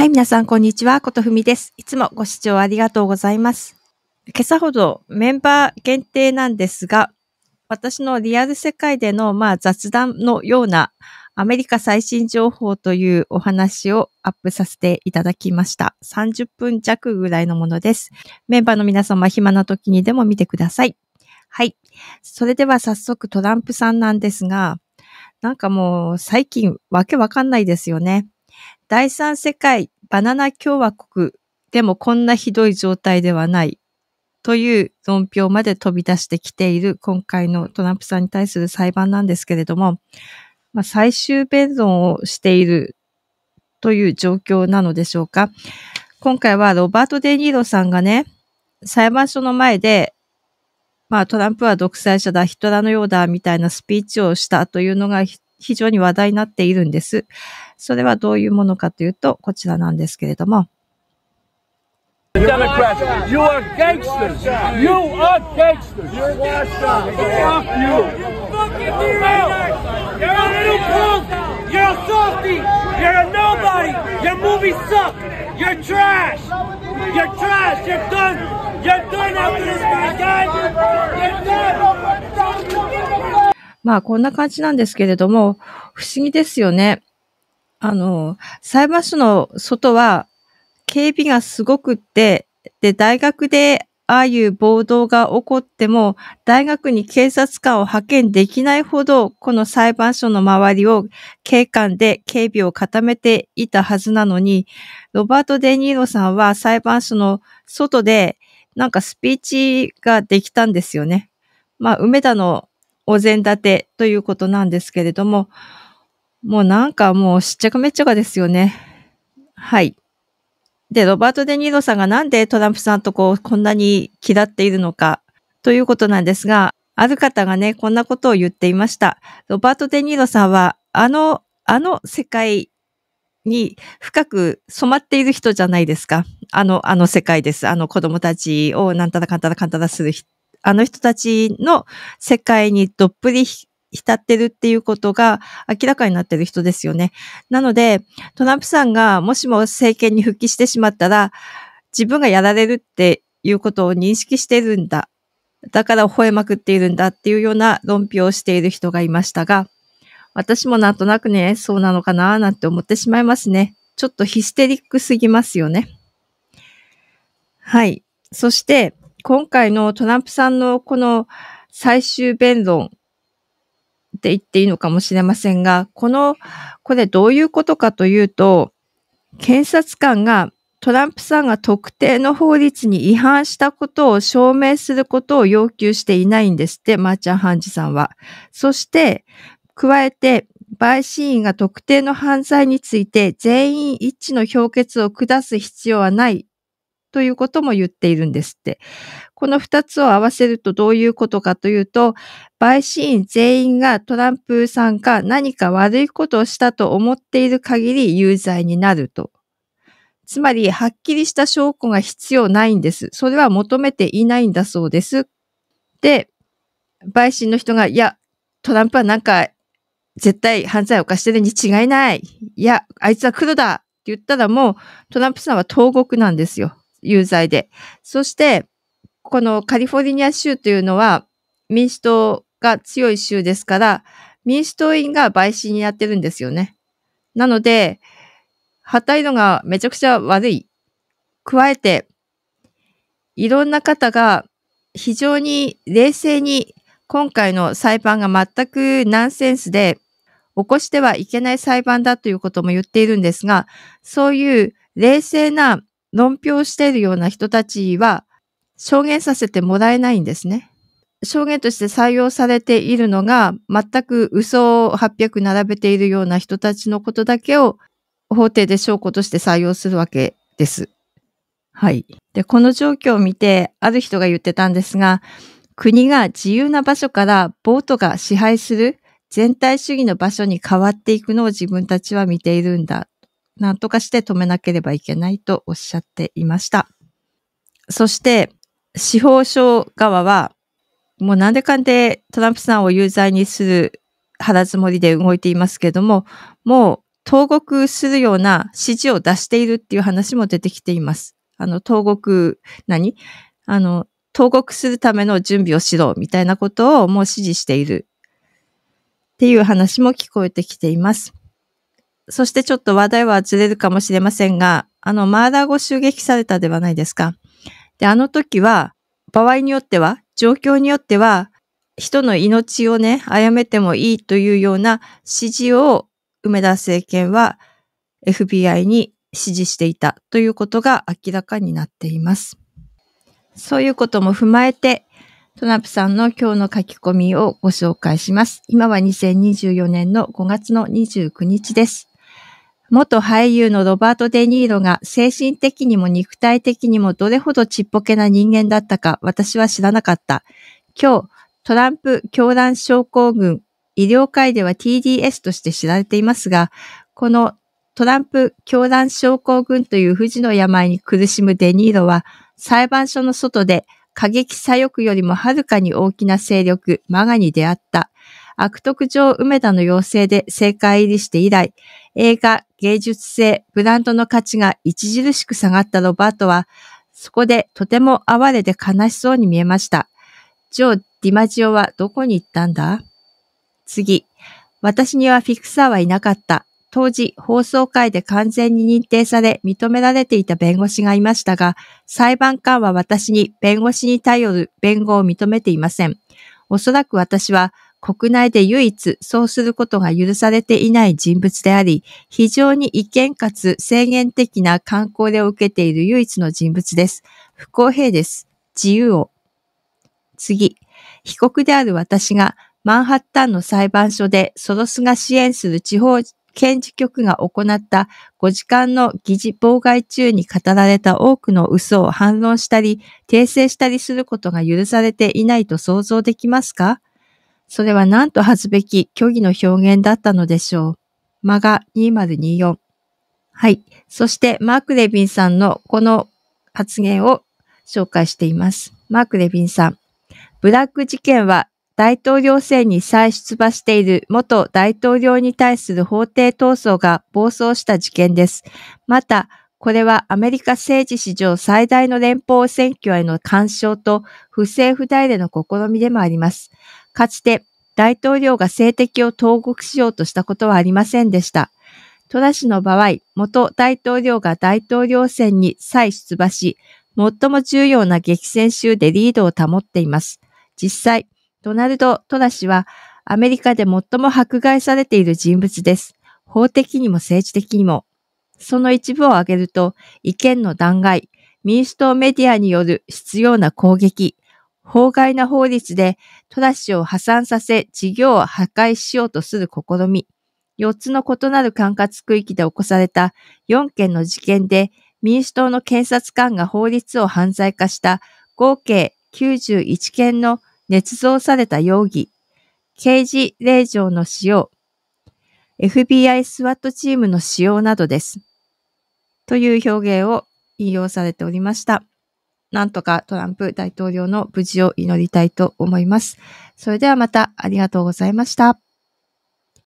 はい、皆さん、こんにちは。ことふみです。いつもご視聴ありがとうございます。今朝ほどメンバー限定なんですが、私のリアル世界での、まあ、雑談のようなアメリカ最新情報というお話をアップさせていただきました。30分弱ぐらいのものです。メンバーの皆様、暇な時にでも見てください。はい。それでは早速トランプさんなんですが、なんかもう最近わけわかんないですよね。第三世界バナナ共和国でもこんなひどい状態ではないという論評まで飛び出してきている今回のトランプさんに対する裁判なんですけれども、まあ、最終弁論をしているという状況なのでしょうか。今回はロバート・デ・ニーロさんがね、裁判所の前で、まあトランプは独裁者だ、ヒトラーのようだ、みたいなスピーチをしたというのが非常に話題になっているんです。それはどういうものかというと、こちらなんですけれども。Democrats. You are gangsters. You are gangsters. You're watchdogs. Fuck you. Fucking deranged. You're a little punk. You're a softy. You're a nobody. Your movies suck. You're trash. You're trash. You're done. You're done after this guy's まあこんな感じなんですけれども、不思議ですよね。あの、裁判所の外は警備がすごくって、で、大学でああいう暴動が起こっても、大学に警察官を派遣できないほど、この裁判所の周りを警官で警備を固めていたはずなのに、ロバート・デ・ニーロさんは裁判所の外で、なんかスピーチができたんですよね。まあ、梅田のお膳立てということなんですけれども、もうなんかもうしっちゃかめっちゃかですよね。はい。で、ロバート・デ・ニーロさんがなんでトランプさんとこう、こんなに嫌っているのかということなんですが、ある方がね、こんなことを言っていました。ロバート・デ・ニーロさんは、あの、あの世界に深く染まっている人じゃないですか。あの、あの世界です。あの子供たちをなんたらかんたらかんたらするあの人たちの世界にどっぷり浸ってるっていうことが明らかになってる人ですよね。なので、トランプさんがもしも政権に復帰してしまったら、自分がやられるっていうことを認識してるんだ。だから吠えまくっているんだっていうような論評をしている人がいましたが、私もなんとなくね、そうなのかななんて思ってしまいますね。ちょっとヒステリックすぎますよね。はい。そして、今回のトランプさんのこの最終弁論って言っていいのかもしれませんが、この、これどういうことかというと、検察官がトランプさんが特定の法律に違反したことを証明することを要求していないんですって、マーチャンハンジさんは。そして、加えて、陪審員が特定の犯罪について全員一致の評決を下す必要はないということも言っているんですって。この二つを合わせるとどういうことかというと、陪審員全員がトランプさんか何か悪いことをしたと思っている限り有罪になると。つまり、はっきりした証拠が必要ないんです。それは求めていないんだそうです。で、陪審の人が、いや、トランプはなんか絶対犯罪を犯してるに違いない。いや、あいつは黒だって言ったらもうトランプさんは投獄なんですよ。有罪で。そして、このカリフォルニア州というのは民主党が強い州ですから、民主党員が陪審にやってるんですよね。なので、旗色がめちゃくちゃ悪い。加えて、いろんな方が非常に冷静に今回の裁判が全くナンセンスで、起こしてはいけない裁判だということも言っているんですが、そういう冷静な論評しているような人たちは証言させてもらえないんですね。証言として採用されているのが、全く嘘を800並べているような人たちのことだけを法廷で証拠として採用するわけです。はい。で、この状況を見て、ある人が言ってたんですが、国が自由な場所からボートが支配する全体主義の場所に変わっていくのを自分たちは見ているんだ何とかして止めなければいけないとおっしゃっていました。そして、司法省側は、もうなんでかんでトランプさんを有罪にする腹積もりで動いていますけども、もう投獄するような指示を出しているっていう話も出てきています。あの、投獄、何あの、投獄するための準備をしろ、みたいなことをもう指示しているっていう話も聞こえてきています。そしてちょっと話題はずれるかもしれませんが、あの、マーラー語襲撃されたではないですか。で、あの時は、場合によっては、状況によっては、人の命をね、殺めてもいいというような指示を梅田政権は FBI に指示していたということが明らかになっています。そういうことも踏まえて、トナプさんの今日の書き込みをご紹介します。今は2024年の5月の29日です。元俳優のロバート・デ・ニーロが精神的にも肉体的にもどれほどちっぽけな人間だったか私は知らなかった。今日、トランプ狂乱症候群、医療界では TDS として知られていますが、このトランプ狂乱症候群という不治の病に苦しむデ・ニーロは、裁判所の外で過激左翼よりもはるかに大きな勢力、マガに出会った。悪徳上梅田の要請で政界入りして以来、映画、芸術性、ブランドの価値が著しく下がったロバートは、そこでとても哀れで悲しそうに見えました。ジョー・ディマジオはどこに行ったんだ次。私にはフィクサーはいなかった。当時、放送会で完全に認定され認められていた弁護士がいましたが、裁判官は私に弁護士に頼る弁護を認めていません。おそらく私は国内で唯一そうすることが許されていない人物であり、非常に意見かつ制限的な観光でを受けている唯一の人物です。不公平です。自由を。次、被告である私がマンハッタンの裁判所でソロスが支援する地方検事局が行った5時間の議事妨害中に語られた多くの嘘を反論したり、訂正したりすることが許されていないと想像できますかそれは何と恥ずべき虚偽の表現だったのでしょう。マガ2024。はい。そしてマーク・レビンさんのこの発言を紹介しています。マーク・レビンさん。ブラック事件は大統領選に再出馬している元大統領に対する法廷闘争が暴走した事件です。また、これはアメリカ政治史上最大の連邦選挙への干渉と不正不代理の試みでもあります。かつて大統領が政敵を投獄しようとしたことはありませんでした。トラ氏の場合、元大統領が大統領選に再出馬し、最も重要な激戦州でリードを保っています。実際、ドナルド・トラ氏はアメリカで最も迫害されている人物です。法的にも政治的にも。その一部を挙げると、意見の弾劾、民主党メディアによる必要な攻撃、法外な法律でトラュを破産させ事業を破壊しようとする試み。4つの異なる管轄区域で起こされた4件の事件で民主党の検察官が法律を犯罪化した合計91件の捏造された容疑、刑事令状の使用、FBI SWAT チームの使用などです。という表現を引用されておりました。なんとかトランプ大統領の無事を祈りたいと思います。それではまたありがとうございました。